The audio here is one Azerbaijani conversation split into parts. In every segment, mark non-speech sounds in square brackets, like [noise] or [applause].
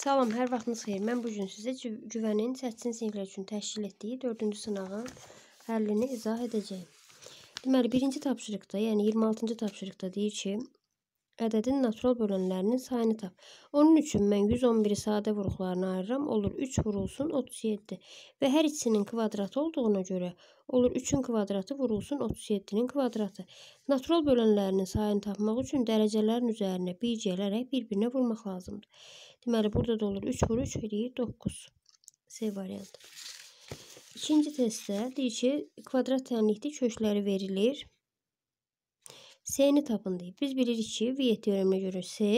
Salam, hər vaxtınız xeyir. Mən bu gün sizə cüvənin çətin siniflər üçün təşkil etdiyi 4-cü sınağın həllini izah edəcəyim. Deməli, 1-ci tapşırıqda, yəni 26-cı tapşırıqda deyir ki, ədədin natural bölənlərinin sayını tap. Onun üçün mən 111-i sadə vuruqlarına ayırıram. Olur 3 vurulsun 37 və hər ikisinin kvadratı olduğuna görə olur 3-ün kvadratı vurulsun 37-nin kvadratı. Natural bölənlərinin sayını tapmaq üçün dərəcələrin üzərinə 1 gələrək bir-birinə vurmaq lazımdır. ihtimali burada da olur. 3 vur 3 veriyor 9. C variantı. İkinci testdə deyir ki, kvadrat tənlikdə kökləri verilir. C-ni tapın deyib. Biz bilirik ki, Viet teoreminə görə C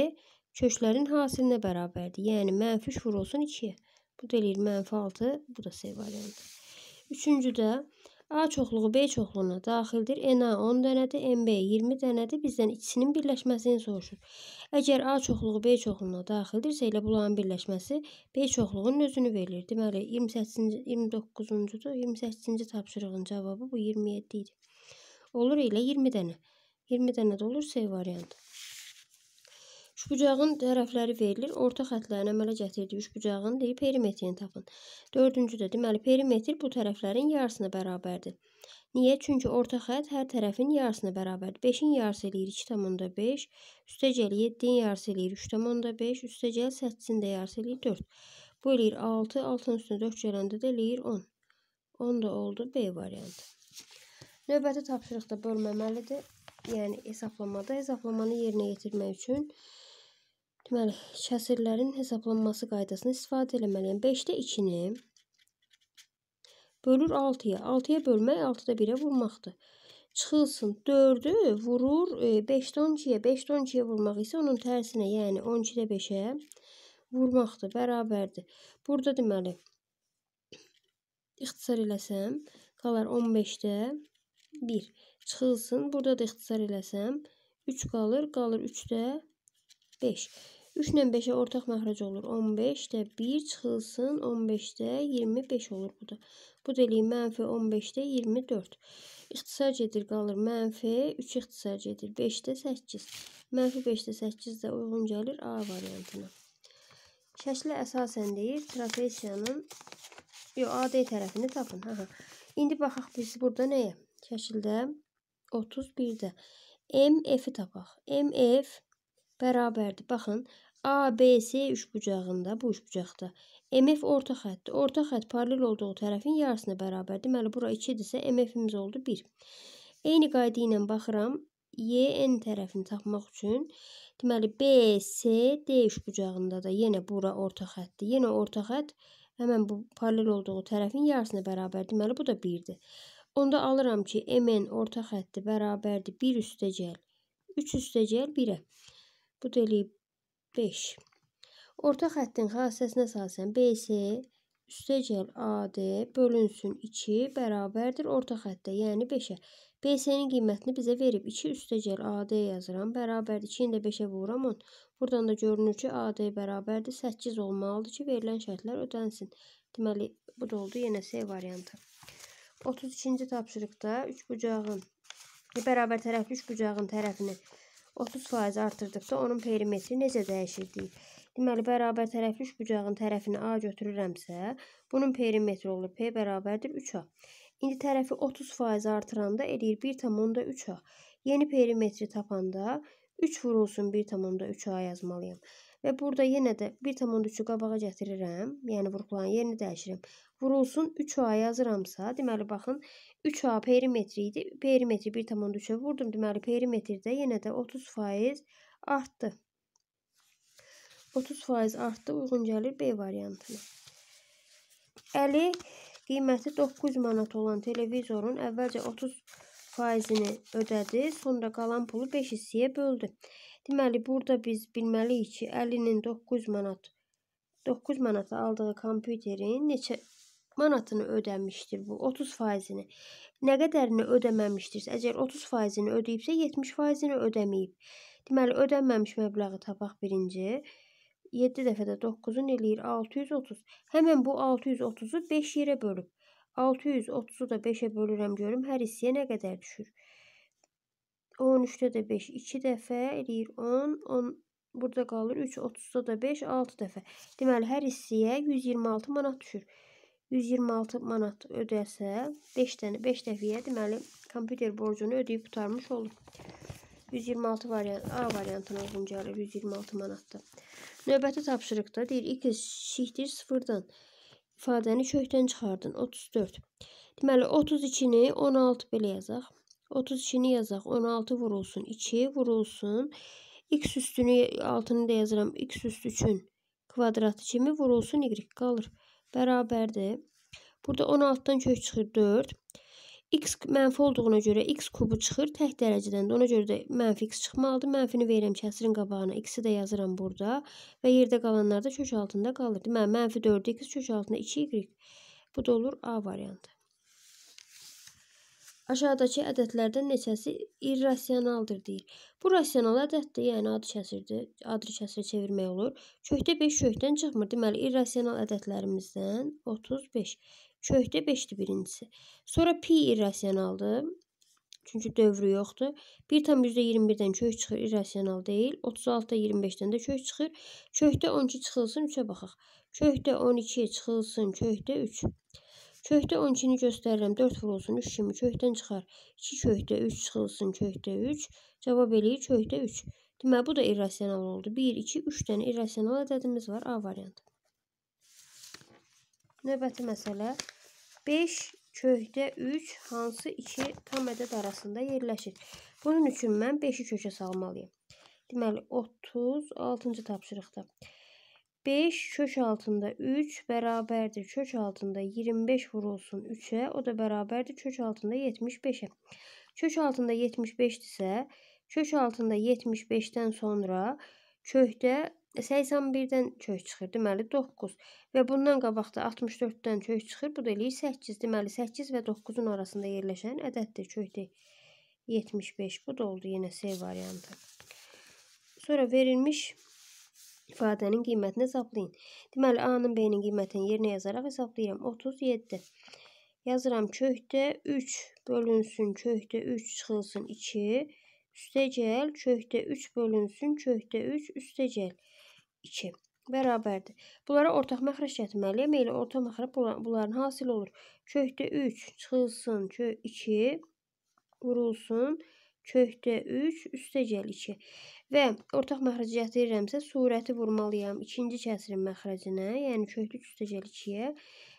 köklərin hasilinə bərabərdir. Yəni, mənfi 3 vurulsun 2 Bu da eləyir mənfi 6, bu da C variantı. Üçüncü də A çoxluğu B çoxluğuna daxildir. NA 10 dənədir, MB 20 dənədir. Bizdən ikisinin birləşməsini soruşur. Əgər A çoxluğu B çoxluğuna daxildirsə, elə bunların birləşməsi B çoxluğunun özünü verir. Deməli 28-ci 29-cudur. 28-ci tapşırığın cavabı bu 27 idi. Olur elə 20 dənə. 20 dənə də olur C variantı. Üçbucağın tərəfləri verilir. Orta xətlərin əmələ gətirdiyi üçbucağın deyil, perimetrini tapın. Dördüncüdə deməli perimetr bu tərəflərin yarısına bərabərdir. Niyə? Çünki orta xət hər tərəfin yarısına bərabərdir. 5-in yarısı eləyir 2,5, üstəcəl 7-in yarısı eləyir 3,5, üstəcəl 8-in də yarısı eləyir 4. Bu eləyir 6, 6-ın üstünə 4 gələndə də eləyir 10. 10 da oldu B variantı. Növbəti tapşırıqda bölməməlidir. Yəni hesablamada hesablamanı yerinə yetirmək üçün Deməli, kəsirlərin hesablanması qaydasını istifadə eləməliyəm. 5-də 2-ni bölür 6-ya. 6-ya bölmək 6-da 1-ə vurmaqdır. Çıxılsın 4-ü vurur 5-də 12-yə. 5-də 12-yə vurmaq isə onun tərsinə, yəni 12-də 5-ə vurmaqdır, bərabərdir. Burada deməli, ixtisar eləsəm, qalar 15-də 1. Çıxılsın, burada da ixtisar eləsəm, 3 qalır, qalır 3-də 5. 3 ilə 5-ə ortaq məxrəc olur. 15-də 1 çıxılsın, 15-də 25 olur bu da. Bu da eləyir mənfi 15-də 24. İxtisar gedir qalır mənfi 3 ixtisar gedir 5-də 8. Mənfi 5-də 8 də uyğun gəlir A variantına. Şəklə əsasən deyir trapesiyanın yox AD tərəfini tapın. Aha. İndi baxaq biz burada nəyə? Şəkildə 31-də MF-i tapaq. MF bərabərdir. Baxın, ABC üçbucağında, bu üçbucaqda MF orta xəttdir. Orta xətt paralel olduğu tərəfin yarısına bərabər. Deməli, bura 2-dirsə, MF-imiz oldu 1. Eyni qayda ilə baxıram. YN tərəfini tapmaq üçün. Deməli, BSD üçbucağında da yenə bura orta xəttdir. Yenə orta xətt həmən bu paralel olduğu tərəfin yarısına bərabər. Deməli, bu da 1-dir. Onda alıram ki, MN orta xətti bərabərdir 1 üstəcəl 3 üstəcəl 1-ə. Bu da eləyib 5. Orta xəttin xassəsinə əsasən BC üstəgəl AD bölünsün 2 bərabərdir orta xəttə, yəni 5-ə. BC-nin qiymətini bizə verib 2 üstəgəl AD yazıram, bərabərdir 2-ni də 5-ə vururam 10. Buradan da görünür ki, AD bərabərdir 8 olmalıdır ki, verilən şərtlər ödənsin. Deməli, bu da oldu yenə C variantı. 32-ci tapşırıqda 3 bucağın bərabər tərəfli 3 bucağın tərəfini 30% artırdıqda onun perimetri necə dəyişirdik? Deməli, bərabər tərəfli üç bucağın tərəfini A götürürəmsə, bunun perimetri olur. P bərabərdir 3A. İndi tərəfi 30% artıranda eləyir 1,3A. Yeni perimetri tapanda 3 vurulsun 1,3A yazmalıyam. Və burada yenə də 1,3-ü qabağa gətirirəm, yəni vurğulan yerini dəyişirəm. Vurulsun 3A yazıramsa, deməli, baxın, 3A perimetri idi. Perimetri 1,3-ə vurdum. Deməli, perimetrdə yenə də 30% artdı. 30% artdı. Uyğun gəlir B variantına. Əli qiyməti 900 manat olan televizorun əvvəlcə 30%-ini ödədi, sonra qalan pulu 5 hissəyə böldü. Deməli, burada biz bilməliyik ki, 50-nin 900 manat 9 manata aldığı kompüterin neçə manatını ödəmişdir bu 30 faizini. Nə qədərini ödəməmişdirsə, əgər 30 faizini ödəyibsə 70 faizini ödəməyib. Deməli ödənməmiş məbləği tapaq birinci. 7 dəfə də 9-un eləyir 630. Həmin bu 630-u 5 yerə bölüb. 630-u da 5-ə bölürəm görüm hər hissəyə nə qədər düşür. 13-də də 5 2 dəfə eləyir 10, 10 burada qalır 3, 30-da da 5, 6 dəfə. Deməli, hər hissəyə 126 manat düşür. 126 manat ödəsə, 5 dənə 5 dəfəyə deməli kompüter borcunu ödəyib qutarmış olur. 126 variant A variantına uyğun gəlir 126 manatda. Növbəti tapşırıqda deyir 2 şikdir 0-dan ifadəni kökdən çıxardın 34. Deməli 32-ni 16 belə yazaq. 32-ni yazaq. 16 vurulsun 2 vurulsun x üstünü altını da yazıram. x üstü üçün kvadratı kimi vurulsun y qalır bərabərdir. Burada 16-dan kök çıxır 4. X mənfi olduğuna görə x kubu çıxır tək dərəcədən də. Ona görə də mənfi x çıxmalıdır. Mənfini verirəm kəsirin qabağına. X-i də yazıram burada. Və yerdə qalanlar da kök altında qalır. Deməli, mənfi 4x kök altında 2y. Bu da olur A variantı. Aşağıdakı ədədlərdən neçəsi irrasionaldır deyir. Bu rasional ədəddir, yəni adı kəsirdir, adı kəsirə çevirmək olur. Kökdə 5 kökdən çıxmır. Deməli, irrasional ədədlərimizdən 35. Kökdə 5-dir birincisi. Sonra pi irrasionaldır. Çünki dövrü yoxdur. 1,21-dən kök çıxır, irrasional deyil. 36-da 25-dən də kök çıxır. Kökdə 12 çıxılsın, 3-ə baxaq. Kökdə 12 çıxılsın, kökdə 3. Köhtə 12-ni göstərirəm. 4 vurulsun 3 kimi köhtdən çıxar. 2 köhtə 3 çıxılsın köhtə 3. Cavab eləyir köhtə 3. Deməli bu da irrasional oldu. 1 2 3 dənə irrasional ədədimiz var A variantı. Növbəti məsələ 5 kökdə 3 hansı iki tam ədəd arasında yerləşir? Bunun üçün mən 5-i kökə salmalıyam. Deməli 36-cı tapşırıqda 5 köç altında 3 beraberdir. Köç altında 25 vurulsun 3'e. O da beraberdir. Köç altında 75'e. Köç altında 75 ise köç altında 75-dən sonra kökdə 81-dən kök çıxır. Deməli 9. Və bundan qabaq da 64-dən kök çıxır. Bu da eləyir 8. Deməli 8 və 9-un arasında yerləşən ədəddir. Kökdə 75. Bu da oldu yenə C variantı. Sonra verilmiş ifadənin qiymətini hesablayın. Deməli, A-nın B-nin qiymətini yerinə yazaraq hesablayıram. 37. Yazıram kökdə 3 bölünsün, kökdə 3 çıxılsın 2, üstəcəl, kökdə 3 bölünsün, kökdə 3, üstəcəl 2 bərabərdir. Bunlara ortaq məxrəc gətirməliyəm. Elə ortaq məxrəc bunların hasil olur. Kökdə 3 çıxılsın, kök 2 vurulsun, kökdə 3 üstəgəl 2 və ortaq məxrəcə gətirirəmsə surəti vurmalıyam ikinci kəsrin məxrəcinə, yəni kökdə 3 üstəgəl 2-yə.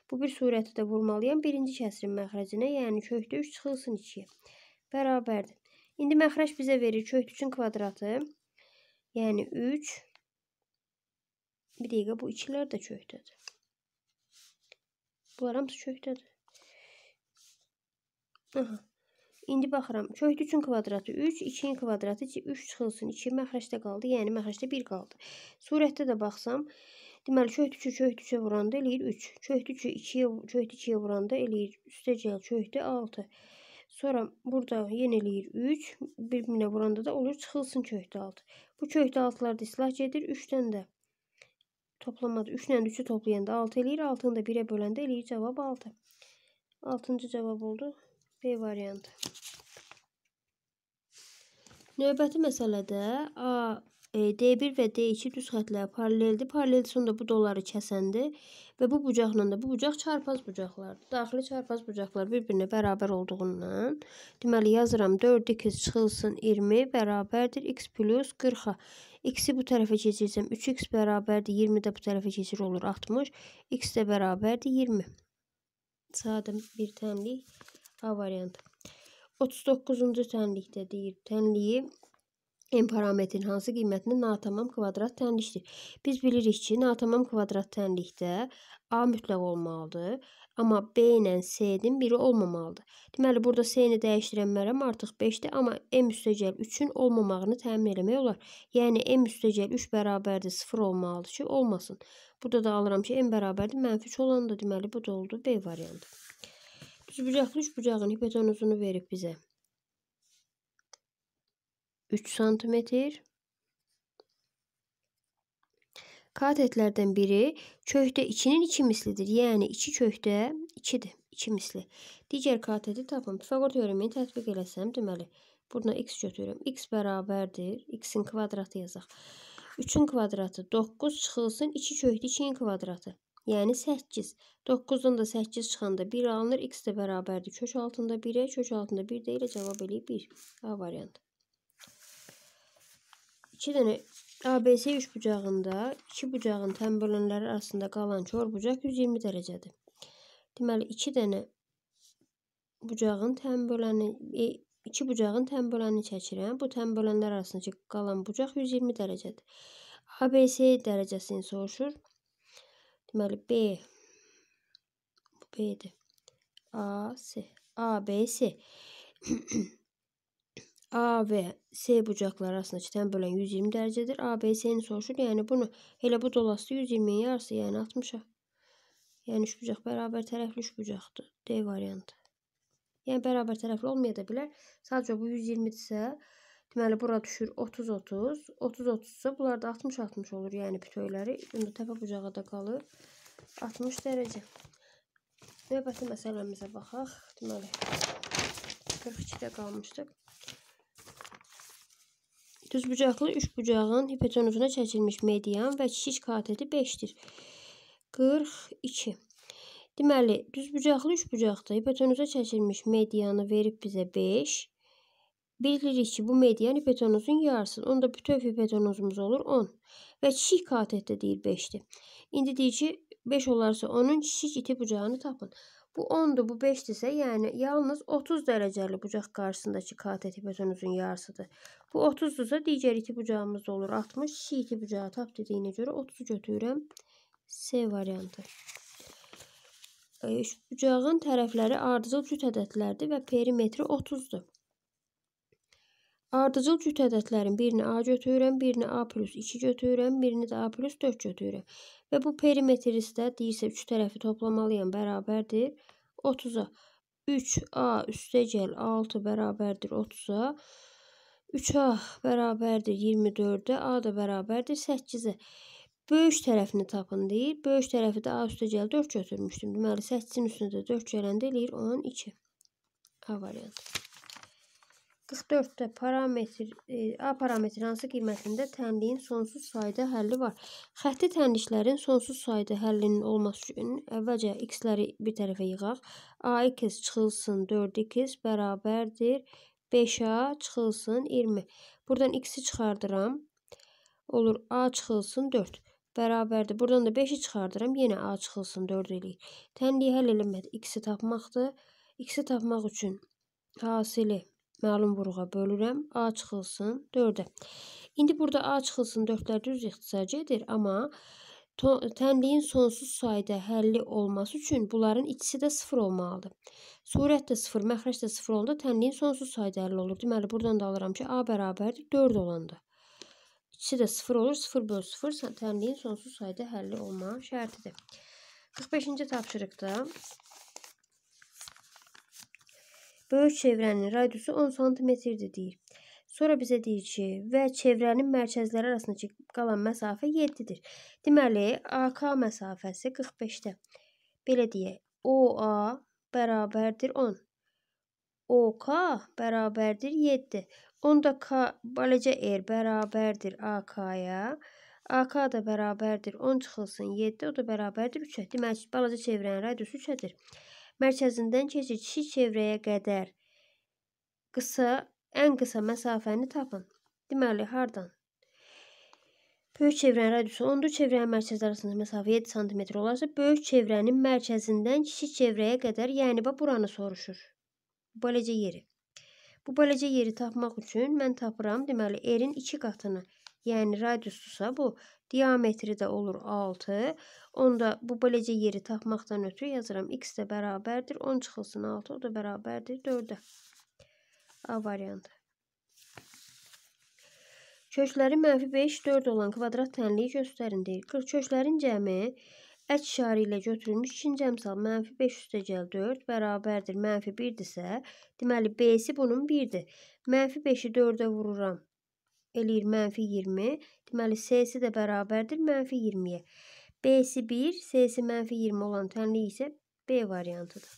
Bu bir surəti də vurmalıyam birinci kəsrin məxrəcinə, yəni kökdə 3 çıxılsın 2-yə. Bərabərdir. İndi məxrəc bizə verir kök 3-ün kvadratı. Yəni 3. Bir dəqiqə bu ikilər də kökdədir. Bunlar hamısı kökdədir. Aha. İndi baxıram. Köhnə 3-ün kvadratı 3, 2-nin kvadratı 3 çıxılsın. 2 məxrəcdə qaldı, yəni məxrəcdə 1 qaldı. Surətdə də baxsam, deməli köhnə 3-ü köhnə 3-ə vuranda eləyir 3. Köhnə 3-ü 2-yə köhnə 2-yə vuranda eləyir üstəgəl köhnə 6. Sonra burada yeniləyir 3, bir-birinə vuranda da olur çıxılsın köhnə 6. Bu köhnə 6-lar da islah gedir 3-dən də. Toplamada 3 ilə 3-ü toplayanda 6 eləyir, 6-nı da 1-ə böləndə eləyir cavab 6. 6-cı cavab oldu. B variantı. Növbəti məsələdə A, e, D1 və D2 düz xətləri paraleldir. Paralel sonda bu dolları kəsəndir və bu bucaqla da bu bucaq çarpaz bucaqlardır. Daxili çarpaz bucaqlar bir-birinə bərabər olduğundan, deməli yazıram 4 2 çıxılsın 20 bərabərdir x plus 40-a. x-i bu tərəfə keçirsəm 3x bərabərdir 20 də bu tərəfə keçir olur 60, x də bərabərdir 20. Sadə bir tənlik A variantı. 39-cu tənlikdə deyir, tənliyi M parametrin hansı qiymətində natamam kvadrat tənlikdir? Biz bilirik ki, natamam kvadrat tənlikdə A mütləq olmalıdır, amma B ilə C-nin biri olmamalıdır. Deməli, burada C-ni dəyişdirən mərəm artıq 5-dir, amma M üstəgəl 3-ün olmamağını təmin eləmək olar. Yəni, M üstəgəl 3 bərabərdir, 0 olmalıdır ki, olmasın. Burada da alıram ki, M bərabərdir, mənfi 3 olanda deməli, bu da oldu B variantı. Üç bucaqlı üç bucağın hipotenuzunu verib bizə. 3 santimetr. Katetlərdən biri köhtə 2-nin 2 mislidir. Yəni 2 köhtə 2-dir. 2 misli. Digər kateti tapın. Pifaqor teoremini tətbiq eləsəm, deməli, burdan x götürürəm. x bərabərdir. x-in kvadratı yazaq. 3-ün kvadratı 9 çıxılsın 2 köhtə 2-nin kvadratı. Yəni 8. 9-dan da 8 çıxanda 1 alınır. X də bərabərdir. Kök altında 1-ə, kök altında 1 də ilə cavab eləyib 1. A variantı. 2 dənə ABC üç bucağında 2 bucağın tən bölünləri arasında qalan kör bucaq 120 dərəcədir. Deməli 2 dənə bucağın tən böləni 2 e, bucağın tən böləni çəkirəm. Bu tən bölənlər arasındakı qalan bucaq 120 dərəcədir. ABC dərəcəsini soruşur. Böyle B. Bu B'di. A, C A, B, C [clears throat] A ve C bucaqları arasında çitən bölən 120 dərəcədir. A, B, S-ni soruşur. Yəni bunu elə bu dolası 120-nin yarısı, yəni 60-a. Yəni üç bucaq bərabər tərəfli üç bucaqdır. D variantı. Yəni bərabər tərəfli olmaya da bilər. Sadəcə bu 120-dirsə, Deməli bura düşür 30 30. 30 30 isə bunlar da 60 60 olur, yəni bütövləri. İndi təpə bucağı da qalır 60 dərəcə. Növbəti məsələmizə baxaq. Deməli 42-də qalmışdıq. Düzbucaqlı üç bucağın hipotenuzuna çəkilmiş median və kiçik kateti 5-dir. 42. Deməli, düzbucaqlı üç bucaqda hipotenuza çəkilmiş medianı verib bizə 5. Bildiririk ki, bu median hipotenuzun yarısıdır. Onda bütöv hipotenuzumuz olur 10. Və çiçik katetdə deyir 5-dir. İndi deyir ki, 5 olarsa onun çiçik iti bucağını tapın. Bu 10-dur, bu 5-dirsə, yəni yalnız 30 dərəcəli bucaq qarşısındakı katet hipotenuzun yarısıdır. Bu 30-dursa, digər iti bucağımız olur 60. Çiçik iti bucağı tap dediyinə görə 30-u götürürəm. C variantı. Üç bucağın tərəfləri ardıcıl cüt ədədlərdir və perimetri 30-dur. Ardıcıl cüt ədədlərin birini A götürürəm, birini A plus 2 götürürəm, birini də A plus 4 götürürəm. Və bu perimetri istə deyirsə, üç tərəfi toplamalıyam, bərabərdir 30-a. 3A üstə gəl 6 bərabərdir 30-a. 3A bərabərdir 24-ə, A da bərabərdir 8-ə. Böyük tərəfini tapın deyir. Böyük tərəfi də A üstə gəl 4 götürmüşdüm. Deməli, 8-in üstünə də 4 gələndə eləyir 12. A variantı. 44-də parametr e, A parametri hansı qiymətində tənliyin sonsuz sayda həlli var. Xətti tənliklərin sonsuz sayda həllinin olması üçün əvvəlcə x-ləri bir tərəfə yığaq. A2 çıxılsın 4x bərabərdir 5A çıxılsın 20. Buradan x-i çıxardıram. Olur A çıxılsın 4 bərabərdir. Buradan da 5-i çıxardıram. Yenə A çıxılsın 4 eləyir. Tənliyi həll eləmək x-i tapmaqdır. X-i tapmaq üçün hasili məlum vuruğa bölürəm. A çıxılsın 4-ə. İndi burada A çıxılsın 4-lər düz ixtisacı edir, amma tənliyin sonsuz sayda həlli olması üçün bunların ikisi də 0 olmalıdır. Surət də 0, məxrəc də 0 olanda tənliyin sonsuz sayda həlli olur. Deməli, buradan da alıram ki, A bərabərdir 4 olanda. İkisi də 0 olur. 0 böl 0 tənliyin sonsuz sayda həlli olma şərtidir. 45-ci tapşırıqda Böyük çevrənin radiusu 10 sm-dir deyir. Sonra bizə deyir ki, və çevrənin mərkəzləri arasındakı qalan məsafə 7-dir. Deməli, AK məsafəsi 45-də. Belə deyək, OA bərabərdir 10. OK bərabərdir 7. Onda K beləcə R bərabərdir AK-ya. AK da bərabərdir 10 çıxılsın 7, o da bərabərdir 3-ə. Deməli, balaca çevrənin radiusu 3-ədir mərkəzindən keçidçi çevrəyə qədər qısa, ən qısa məsafəni tapın. Deməli, hardan? Böyük çevrənin radiusu 10-dur. Çevrənin mərkəzi arasında məsafə 7 sm olarsa, böyük çevrənin mərkəzindən kiçik çevrəyə qədər, yəni bax buranı soruşur. Bu beləcə yeri. Bu beləcə yeri tapmaq üçün mən tapıram, deməli, erin 2 qatını yəni radiususa bu, diametri də olur 6. Onda bu beləcə yeri tapmaqdan ötürü yazıram. X də bərabərdir. 10 çıxılsın 6, o da bərabərdir 4-ə. A variantı. Kökləri mənfi 5, 4 olan kvadrat tənliyi göstərin deyir. Köklərin cəmi Əç işarı ilə götürülmüş ikinci əmsal mənfi 5 üstəgəl 4 bərabərdir mənfi 1-dirsə, deməli B-si bunun 1-dir. Mənfi 5-i 4-ə vururam eləyir mənfi 20. Deməli, C-si də bərabərdir mənfi 20-yə. B-si 1, C-si mənfi 20 olan tənlik isə B variantıdır.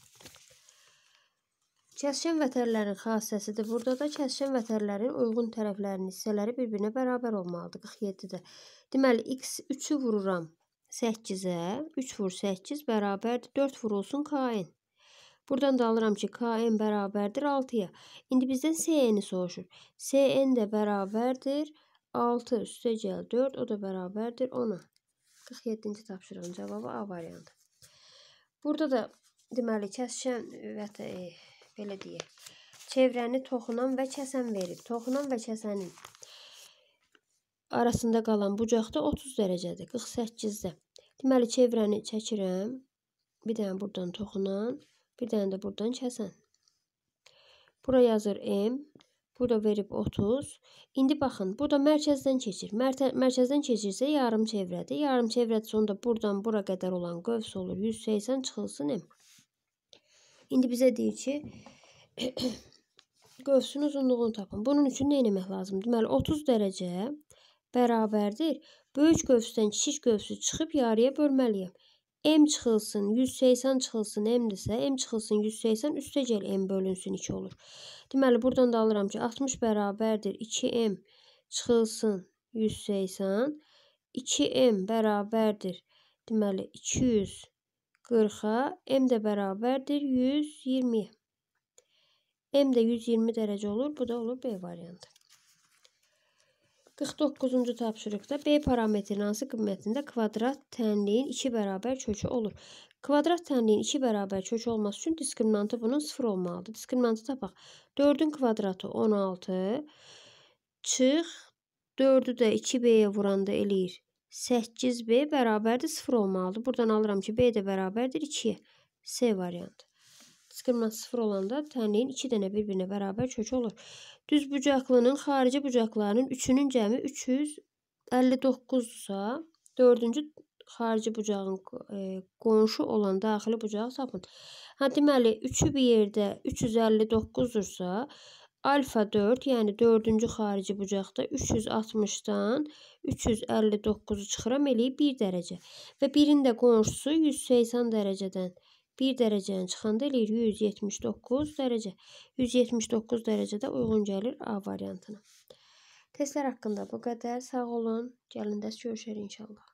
Kəskin vətərlərin xassəsidir. Burada da kəskin vətərlərin uyğun tərəflərinin hissələri bir-birinə bərabər olmalıdır. 47-də. Deməli, x 3-ü vururam 8-ə. 3 vur 8 bərabərdir. 4 vurulsun KN. Buradan da alıram ki, KN bərabərdir 6-ya. İndi bizdən SN-i soruşur. SN də bərabərdir 6 üstə gəl 4, o da bərabərdir 10-a. 47-ci tapşırığın cavabı A variantı. Burada da deməli kəsişən və e, belə deyək. Çevrəni toxunan və kəsən verib. Toxunan və kəsənin arasında qalan bucaqda 30 dərəcədir, 48-də. Deməli çevrəni çəkirəm. Bir dənə buradan toxunan Bir dənə də buradan kəsən. Bura yazır M. Burada verib 30. İndi baxın, burada mərkəzdən keçir. Mərtə, mərkəzdən keçirsə yarım çevrədir. Yarım çevrədə sonda buradan bura qədər olan qövs olur. 180 çıxılsın M. İndi bizə deyir ki, [clears throat] qövsün uzunluğunu tapın. Bunun üçün nə eləmək lazımdır? Deməli 30 dərəcə bərabərdir. Böyük qövsdən kiçik qövsü çıxıb yarıya bölməliyəm. M çıxılsın 180 çıxılsın M-dirsə, M çıxılsın 180 üstəgəl M bölünsün 2 olur. Deməli, buradan da alıram ki, 60 bərabərdir 2M çıxılsın 180, 2M bərabərdir, deməli, 240-a, M də bərabərdir 120-yə. M də 120 dərəcə olur, bu da olur B variantı. 49-cu tapşırıqda B parametrin hansı qiymətində kvadrat tənliyin 2 bərabər kökü olur? Kvadrat tənliyin 2 bərabər kökü olması üçün diskriminantı bunun 0 olmalıdır. Diskriminantı tapaq. 4-ün kvadratı 16, çıx 4-ü də 2B-yə vuranda eləyir. 8B bərabərdir 0 olmalıdır. Buradan alıram ki, B də bərabərdir 2-yə. C variantı. Sıxırma 0 olanda tənliyin 2 dənə bir-birinə bərabər kökü olur. Düz bucaqlının xarici bucaqlarının üçünün cəmi 359-sa, dördüncü xarici bucağın e, qonşu olan daxili bucağı tapın. Hə, deməli, üçü bir yerdə 359-dursa, alfa 4, yəni dördüncü xarici bucaqda 360-dan 359-u çıxıram, eləyib 1 dərəcə. Və birin də qonşusu 180 dərəcədən 1 dərəcənin çıxanda eləyir 179 dərəcə. 179 dərəcədə uyğun gəlir A variantına. Testlər haqqında bu qədər. Sağ olun. Gəlin dərs görüşərik inşallah.